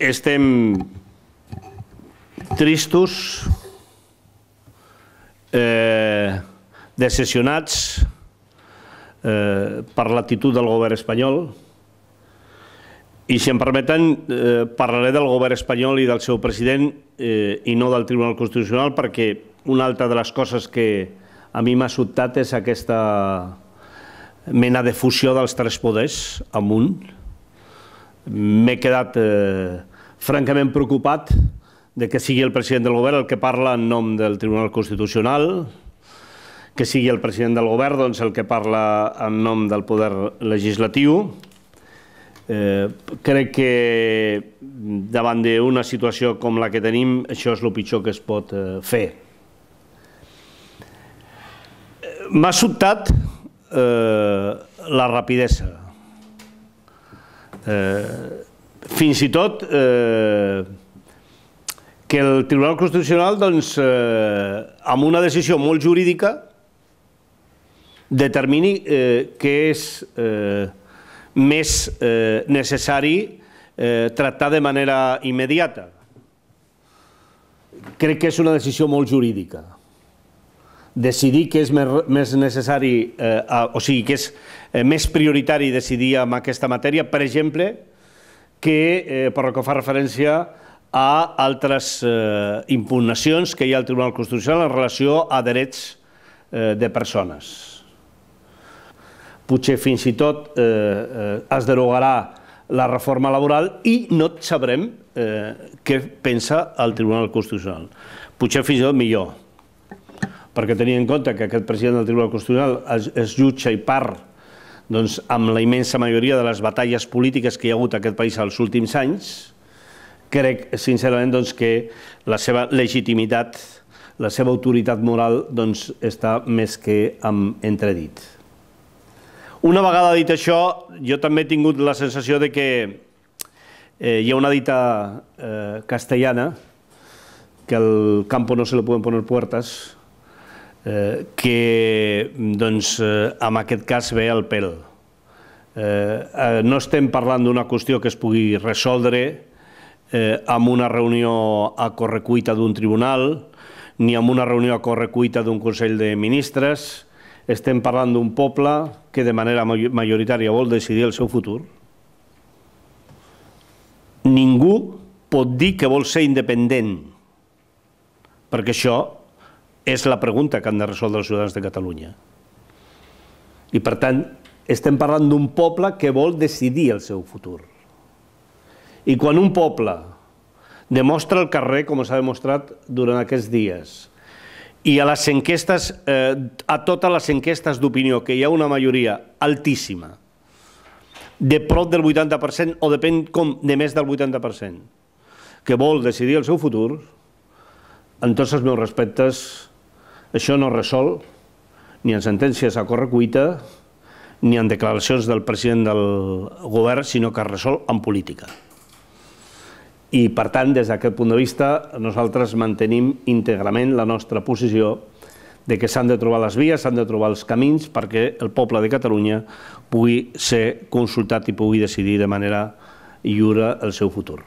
estem tristos, eh, decepcionats eh, per l'actitud del govern espanyol i, si em permeten, eh, parlaré del govern espanyol i del seu president eh, i no del Tribunal Constitucional perquè una altra de les coses que a mi m'ha sobtat és aquesta mena de fusió dels tres poders amunt. M'he quedat eh, francament preocupat de que sigui el president del govern el que parla en nom del Tribunal Constitucional, que sigui el president del govern doncs, el que parla en nom del poder legislatiu. Eh, crec que davant d'una situació com la que tenim, això és el pitjor que es pot eh, fer. M'ha sobtat eh, la rapidesa. Eh, fins i tot eh, que el Tribunal Constitucional, doncs, eh, amb una decisió molt jurídica, determini eh, és eh, més eh, necessari eh, tractar de manera immediata. Crec que és una decisió molt jurídica. Decidir que és més necessari, eh, a, o sigui, que és eh, més prioritari decidir en aquesta matèria, per exemple, que, eh, per el que fa referència a altres eh, impugnacions que hi ha al Tribunal Constitucional en relació a drets eh, de persones. Potser fins i tot eh, eh, es derogarà la reforma laboral i no sabrem eh, què pensa el Tribunal Constitucional. Potser fins i tot millor, perquè tenint en compte que aquest president del Tribunal Constitucional es, és jutge i part doncs, amb la immensa majoria de les batalles polítiques que hi ha hagut a aquest país els últims anys, crec sincerament doncs, que la seva legitimitat, la seva autoritat moral doncs, està més que en entredit. Una vegada dit això, jo també he tingut la sensació de que eh, hi ha una dita eh, castellana que al campo no se le pueden poner puertas, Eh, que doncs, eh, en aquest cas ve el pèl. Eh, eh, no estem parlant d'una qüestió que es pugui resoldre eh, amb una reunió a correcuita d'un tribunal ni amb una reunió a correcuita d'un Consell de Ministres. Estem parlant d'un poble que de manera majoritària vol decidir el seu futur. Ningú pot dir que vol ser independent, perquè això és la pregunta que han de resoldre els ciutadans de Catalunya. I, per tant, estem parlant d'un poble que vol decidir el seu futur. I quan un poble demostra el carrer, com s'ha demostrat durant aquests dies, i a les enquestes, eh, a totes les enquestes d'opinió, que hi ha una majoria altíssima, de prop del 80%, o depèn com, de més del 80%, que vol decidir el seu futur, amb tots els meus respectes, això no resol ni en sentències a cuita ni en declaracions del president del govern, sinó que es resol en política. I, per tant, des d'aquest punt de vista, nosaltres mantenim íntegrament la nostra posició de que s'han de trobar les vies, s'han de trobar els camins perquè el poble de Catalunya pugui ser consultat i pugui decidir de manera lliure el seu futur.